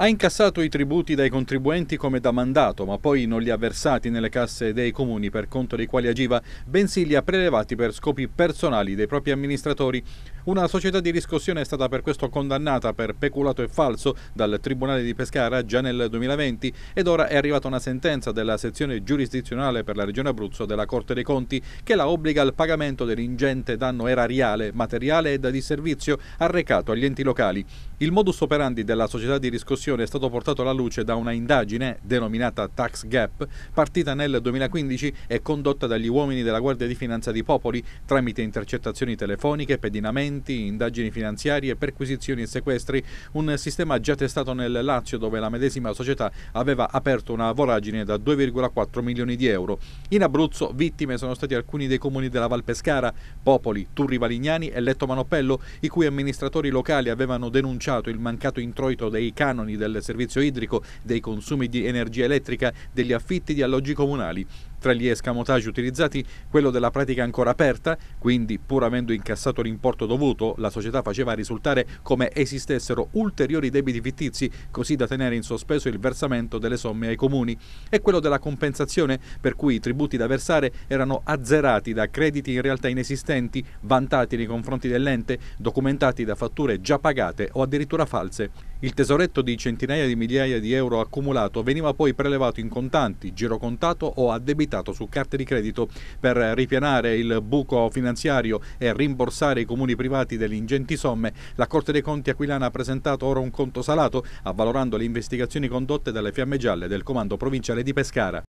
Ha incassato i tributi dai contribuenti come da mandato, ma poi non li ha versati nelle casse dei comuni per conto dei quali agiva, bensì li ha prelevati per scopi personali dei propri amministratori. Una società di riscossione è stata per questo condannata per peculato e falso dal Tribunale di Pescara già nel 2020 ed ora è arrivata una sentenza della sezione giurisdizionale per la Regione Abruzzo della Corte dei Conti che la obbliga al pagamento dell'ingente danno erariale, materiale e da disservizio arrecato agli enti locali. Il modus operandi della società di riscossione situazione è stato portato alla luce da una indagine denominata Tax Gap, partita nel 2015 e condotta dagli uomini della Guardia di Finanza di Popoli tramite intercettazioni telefoniche, pedinamenti, indagini finanziarie, perquisizioni e sequestri, un sistema già testato nel Lazio dove la medesima società aveva aperto una voragine da 2,4 milioni di euro. In Abruzzo vittime sono stati alcuni dei comuni della Val Pescara, Popoli, Turri Valignani e Letto Manopello, i cui amministratori locali avevano denunciato il mancato introito dei canoni del servizio idrico, dei consumi di energia elettrica, degli affitti di alloggi comunali. Tra gli escamotaggi utilizzati, quello della pratica ancora aperta, quindi pur avendo incassato l'importo dovuto, la società faceva risultare come esistessero ulteriori debiti fittizi, così da tenere in sospeso il versamento delle somme ai comuni, e quello della compensazione, per cui i tributi da versare erano azzerati da crediti in realtà inesistenti, vantati nei confronti dell'ente, documentati da fatture già pagate o addirittura false. Il tesoretto di centinaia di migliaia di euro accumulato veniva poi prelevato in contanti, girocontato o a debiti depositato su carte di credito per ripianare il buco finanziario e rimborsare i comuni privati delle ingenti somme, la Corte dei Conti Aquilana ha presentato ora un conto salato avvalorando le investigazioni condotte dalle fiamme gialle del Comando Provinciale di Pescara.